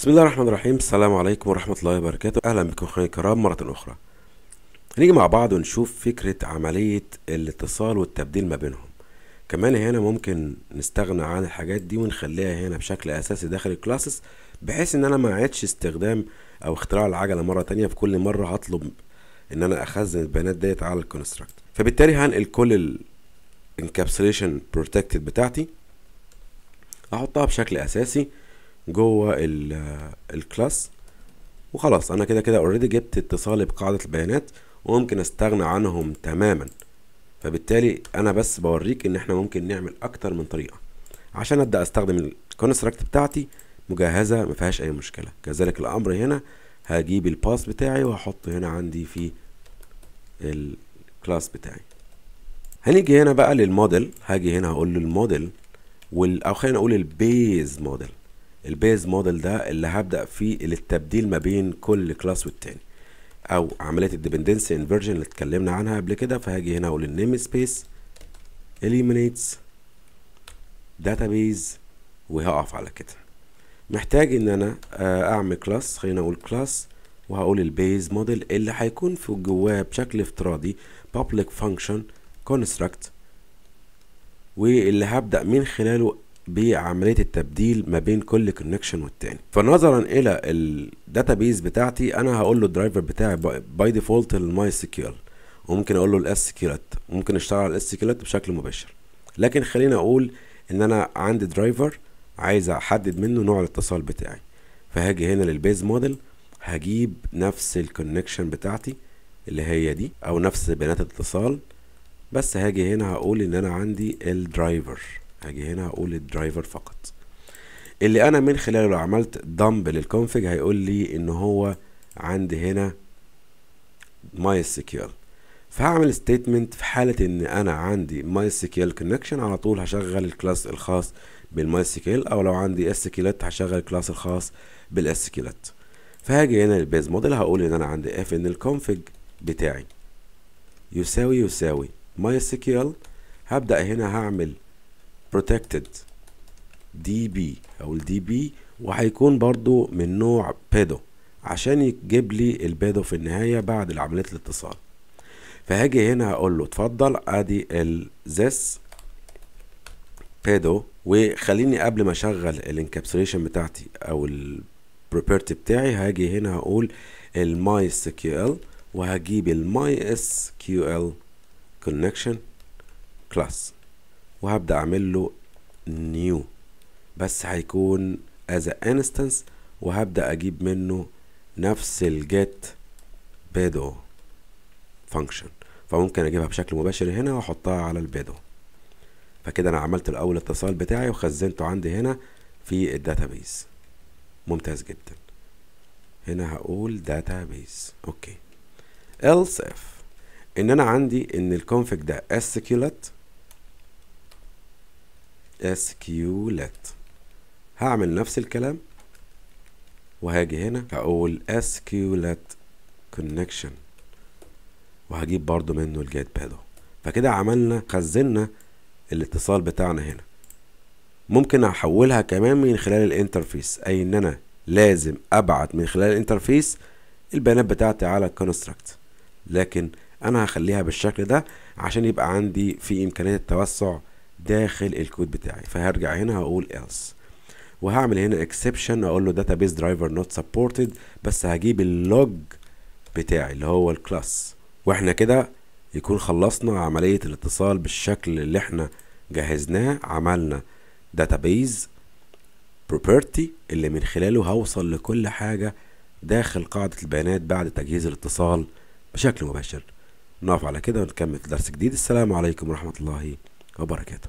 بسم الله الرحمن الرحيم السلام عليكم ورحمة الله وبركاته أهلا بكم أخواني الكرام مرة أخرى هنيجي مع بعض ونشوف فكرة عملية الاتصال والتبديل ما بينهم كمان هنا ممكن نستغنى عن الحاجات دي ونخليها هنا بشكل أساسي داخل الكلاسس بحيث إن أنا ما عادش استخدام أو اختراع العجلة مرة تانية في كل مرة هطلب إن أنا أخزن البيانات ديت على الكونستراكت فبالتالي هنقل كل الانكابسليشن بروتكتد بتاعتي أحطها بشكل أساسي جوه الكلاس وخلاص انا كده كده اوريدي جبت اتصالي بقاعدة البيانات وممكن استغنى عنهم تماما فبالتالي انا بس بوريك ان احنا ممكن نعمل اكتر من طريقة عشان ابدا استخدم الكونستراكت بتاعتي مجهزة ما فيهاش اي مشكلة كذلك الامر هنا هجيب الباس بتاعي وهحطه هنا عندي في الكلاس بتاعي هنيجي هنا بقى للموديل هاجي هنا هقول له الموديل او خلينا نقول البيز موديل البيز موديل ده اللي هبدا فيه للتبديل ما بين كل كلاس والتاني او عمليه الديبندنسي انفيرجن اللي اتكلمنا عنها قبل كده فهاجي هنا اقول النيم سبيس eliminates database وهقف على كده محتاج ان انا آه، اعمل كلاس خلينا اقول كلاس وهقول البيز موديل اللي هيكون في جواه بشكل افتراضي public function construct واللي هبدأ من خلاله بعمليه التبديل ما بين كل كونكشن والتاني فنظرا الى الداتابيز بتاعتي انا هقول له الدرايفر بتاعي باي ديفولت الماي سكيول وممكن اقول له الاس كيلت ممكن اشتغل على الاس كيلت بشكل مباشر لكن خلينا اقول ان انا عندي درايفر عايز احدد منه نوع الاتصال بتاعي فهاجي هنا للبيز موديل هجيب نفس الكونكشن بتاعتي اللي هي دي او نفس بيانات الاتصال بس هاجي هنا هقول ان انا عندي الدرايفر هاجي هنا اقول الدرايفر فقط اللي انا من خلاله لو عملت دمب للكونفج هيقول لي ان هو عندي هنا ماي سكيول فهعمل ستيتمنت في حاله ان انا عندي ماي سكيول كونكشن على طول هشغل الكلاس الخاص بالماي سكيول او لو عندي اس كيلات هشغل الكلاس الخاص بالاس كيلات فهاجي هنا للبيز موديل هقول ان انا عندي اف ان الكونفج بتاعي يساوي يساوي ماي سكيول هبدا هنا هعمل بروتكتد دي بي او الدي بي وهيكون برضو من نوع بيدو عشان يجيب لي البيدو في النهايه بعد العمليه الاتصال فهاجي هنا اقول له اتفضل ادي الزس بيدو وخليني قبل ما اشغل الانكابسوليشن بتاعتي او البروبرتي بتاعي هاجي هنا اقول الماي اس كيو ال وهجيب الماي اس كيو ال كونكشن كلاس وهبدأ اعمل له نيو بس هيكون as a instance وهبدأ اجيب منه نفس الجيت بيدو فانكشن فممكن اجيبها بشكل مباشر هنا واحطها على البيدو فكده انا عملت الاول اتصال بتاعي وخزنته عندي هنا في الداتابيس ممتاز جدا هنا هقول داتابيس اوكي else if ان انا عندي ان الكونفيج ده اسكيولات اسكيولات e هعمل نفس الكلام وهاجي هنا هقول اسكيولات كونكشن e وهجيب برضو منه الجيت بادو فكده عملنا خزنا الاتصال بتاعنا هنا ممكن احولها كمان من خلال الانترفيس اي ان انا لازم ابعت من خلال الانترفيس البيانات بتاعتي على الكونستراكت لكن انا هخليها بالشكل ده عشان يبقى عندي في امكانيه التوسع داخل الكود بتاعي فهرجع هنا هقول else وهعمل هنا exception اقول له database driver not supported بس هجيب اللوج بتاعي اللي هو الكلاس واحنا كده يكون خلصنا عملية الاتصال بالشكل اللي احنا جهزناه عملنا database property اللي من خلاله هوصل لكل حاجة داخل قاعدة البيانات بعد تجهيز الاتصال بشكل مباشر نقف على كده ونكمل درس جديد السلام عليكم ورحمة الله وبركاته